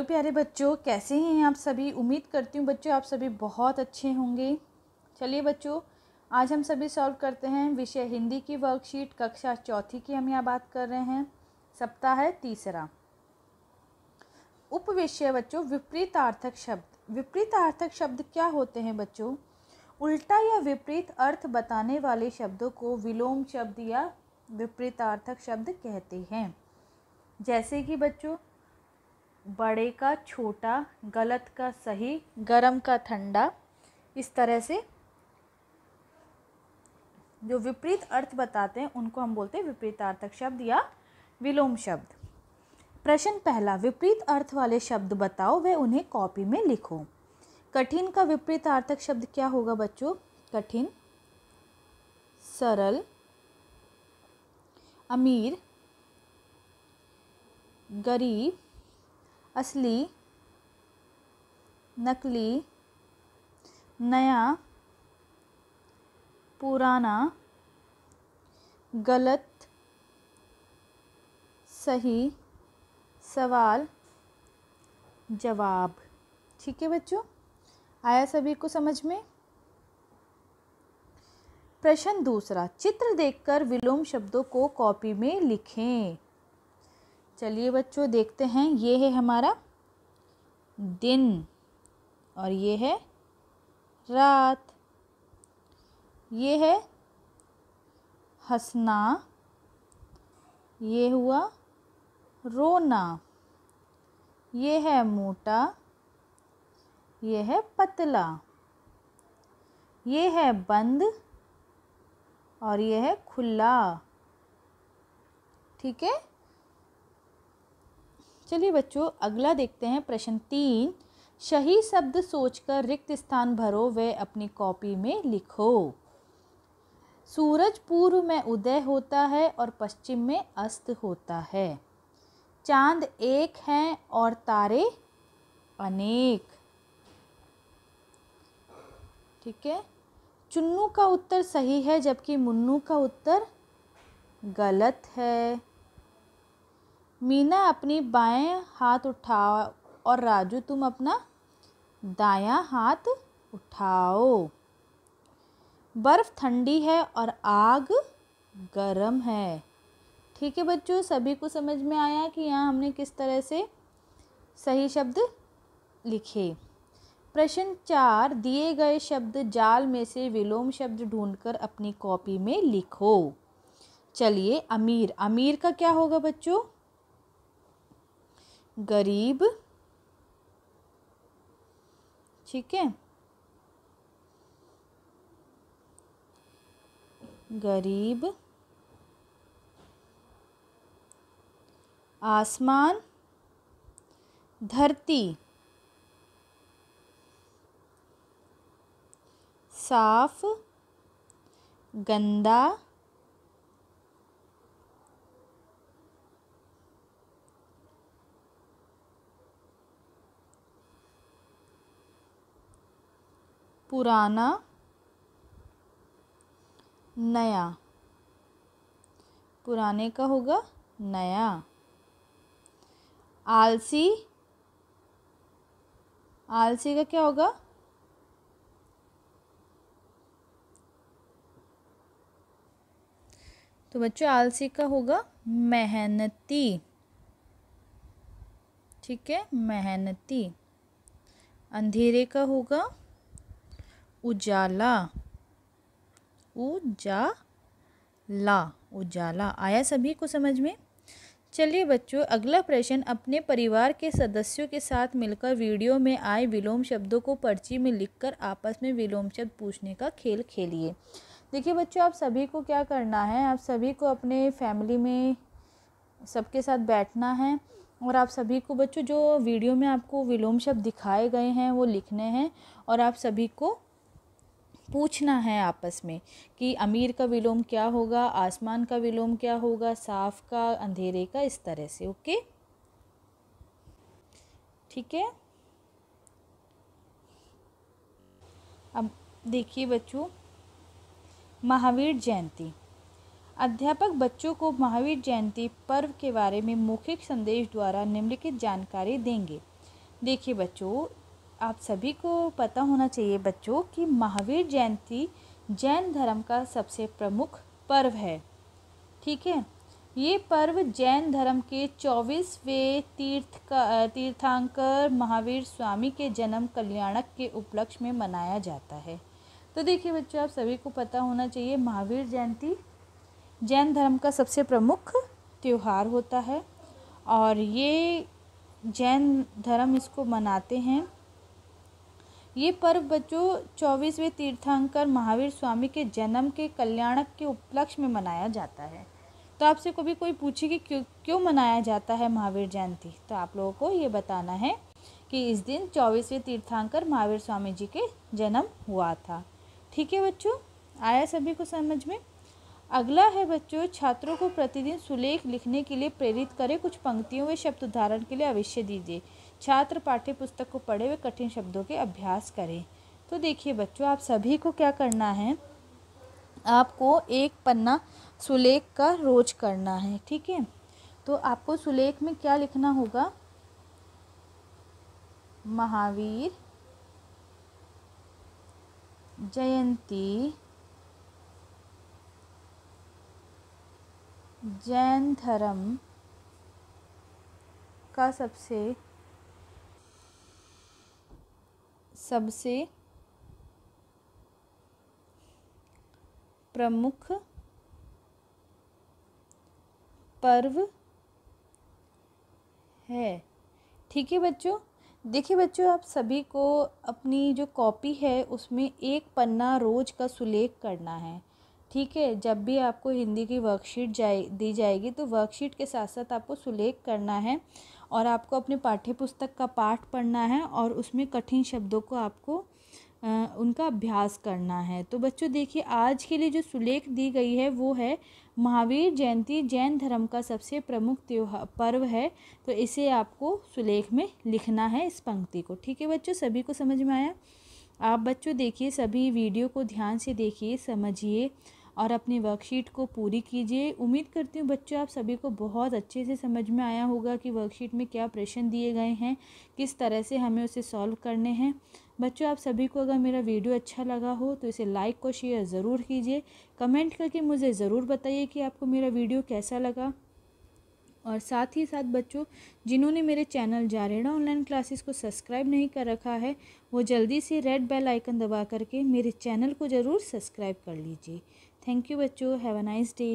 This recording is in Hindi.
तो प्यारे बच्चों कैसे हैं आप सभी उम्मीद करती हूँ बच्चों आप सभी बहुत अच्छे होंगे चलिए बच्चों आज हम सभी सॉल्व करते हैं विषय हिंदी की वर्कशीट कक्षा चौथी की हम यहाँ बात कर रहे हैं सप्ताह है तीसरा उप विषय बच्चों विपरीतार्थक शब्द विपरीतार्थक शब्द क्या होते हैं बच्चों उल्टा या विपरीत अर्थ बताने वाले शब्दों को विलोम शब्द या विपरीतार्थक शब्द कहते हैं जैसे कि बच्चों बड़े का छोटा गलत का सही गरम का ठंडा इस तरह से जो विपरीत अर्थ बताते हैं उनको हम बोलते हैं विपरीतार्थक शब्द या विलोम शब्द प्रश्न पहला विपरीत अर्थ वाले शब्द बताओ वे उन्हें कॉपी में लिखो कठिन का विपरीत आर्थक शब्द क्या होगा बच्चों कठिन सरल अमीर गरीब असली नकली नया पुराना गलत सही सवाल जवाब ठीक है बच्चों आया सभी को समझ में प्रश्न दूसरा चित्र देखकर विलोम शब्दों को कॉपी में लिखें चलिए बच्चों देखते हैं ये है हमारा दिन और ये है रात ये है हंसना ये हुआ रोना ये है मोटा ये है पतला ये है बंद और ये है खुला ठीक है चलिए बच्चों अगला देखते हैं प्रश्न तीन सही शब्द सोचकर रिक्त स्थान भरो व अपनी कॉपी में लिखो सूरज पूर्व में उदय होता है और पश्चिम में अस्त होता है चांद एक हैं और तारे अनेक ठीक है चुन्नू का उत्तर सही है जबकि मुन्नू का उत्तर गलत है मीना अपनी बाएं हाथ उठाओ और राजू तुम अपना दायां हाथ उठाओ बर्फ़ ठंडी है और आग गरम है ठीक है बच्चों सभी को समझ में आया कि यहाँ हमने किस तरह से सही शब्द लिखे प्रश्न चार दिए गए शब्द जाल में से विलोम शब्द ढूंढकर अपनी कॉपी में लिखो चलिए अमीर अमीर का क्या होगा बच्चों गरीब ठीक है गरीब आसमान धरती साफ गंदा पुराना नया पुराने का होगा नया आलसी आलसी का क्या होगा तो बच्चों आलसी का होगा मेहनती ठीक है मेहनती अंधेरे का होगा उजाला उजाला उजाला आया सभी को समझ में चलिए बच्चों अगला प्रश्न अपने परिवार के सदस्यों के साथ मिलकर वीडियो में आए विलोम शब्दों को पर्ची में लिखकर आपस में विलोम शब्द पूछने का खेल खेलिए देखिए बच्चों आप सभी को क्या करना है आप सभी को अपने फैमिली में सबके साथ बैठना है और आप सभी को बच्चों जो वीडियो में आपको विलोम शब्द दिखाए गए हैं वो लिखने हैं और आप सभी को पूछना है आपस में कि अमीर का विलोम क्या होगा आसमान का विलोम क्या होगा साफ का अंधेरे का इस तरह से ओके ठीक है अब देखिए बच्चों महावीर जयंती अध्यापक बच्चों को महावीर जयंती पर्व के बारे में मौखिक संदेश द्वारा निम्नलिखित जानकारी देंगे देखिए बच्चों आप सभी को पता होना चाहिए बच्चों कि महावीर जयंती जैन धर्म का सबसे प्रमुख पर्व है ठीक है ये पर्व जैन धर्म के चौबीसवें तीर्थ का तीर्थांकर महावीर स्वामी के जन्म कल्याणक के उपलक्ष्य में मनाया जाता है तो देखिए बच्चों आप सभी को पता होना चाहिए महावीर जयंती जैन धर्म का सबसे प्रमुख त्यौहार होता है और ये जैन धर्म इसको मनाते हैं ये पर्व बच्चों चौबीसवें तीर्थंकर महावीर स्वामी के जन्म के कल्याणक के उपलक्ष्य में मनाया जाता है तो आपसे कभी कोई पूछे कि क्यों क्यों मनाया जाता है महावीर जयंती तो आप लोगों को ये बताना है कि इस दिन चौबीसवें तीर्थंकर महावीर स्वामी जी के जन्म हुआ था ठीक है बच्चों आया सभी को समझ में अगला है बच्चों छात्रों को प्रतिदिन सुलेख लिखने के लिए प्रेरित करें कुछ पंक्तियों व शब्द उदाहरण के लिए अवश्य दीजिए छात्र पाठ्य पुस्तक को पढ़े हुए कठिन शब्दों के अभ्यास करें तो देखिए बच्चों आप सभी को क्या करना है आपको एक पन्ना सुलेख का रोज करना है ठीक है तो आपको सुलेख में क्या लिखना होगा महावीर जयंती जैन धर्म का सबसे सबसे प्रमुख पर्व है ठीक है बच्चों देखिए बच्चों आप सभी को अपनी जो कॉपी है उसमें एक पन्ना रोज़ का सुलेख करना है ठीक है जब भी आपको हिंदी की वर्कशीट जाए दी जाएगी तो वर्कशीट के साथ साथ आपको सुलेख करना है और आपको अपने पाठ्य पुस्तक का पाठ पढ़ना है और उसमें कठिन शब्दों को आपको उनका अभ्यास करना है तो बच्चों देखिए आज के लिए जो सुलेख दी गई है वो है महावीर जयंती जैन धर्म का सबसे प्रमुख त्योहार पर्व है तो इसे आपको सुलेख में लिखना है इस पंक्ति को ठीक है बच्चों सभी को समझ में आया आप बच्चों देखिए सभी वीडियो को ध्यान से देखिए समझिए और अपनी वर्कशीट को पूरी कीजिए उम्मीद करती हूँ बच्चों आप सभी को बहुत अच्छे से समझ में आया होगा कि वर्कशीट में क्या प्रश्न दिए गए हैं किस तरह से हमें उसे सॉल्व करने हैं बच्चों आप सभी को अगर मेरा वीडियो अच्छा लगा हो तो इसे लाइक और शेयर ज़रूर कीजिए कमेंट करके मुझे ज़रूर बताइए कि आपको मेरा वीडियो कैसा लगा और साथ ही साथ बच्चों जिन्होंने मेरे चैनल जारेड़ा ऑनलाइन क्लासेस को सब्सक्राइब नहीं कर रखा है वो जल्दी से रेड बेल आइकन दबा करके मेरे चैनल को ज़रूर सब्सक्राइब कर लीजिए थैंक यू बच्चों हैव अ नाइस डे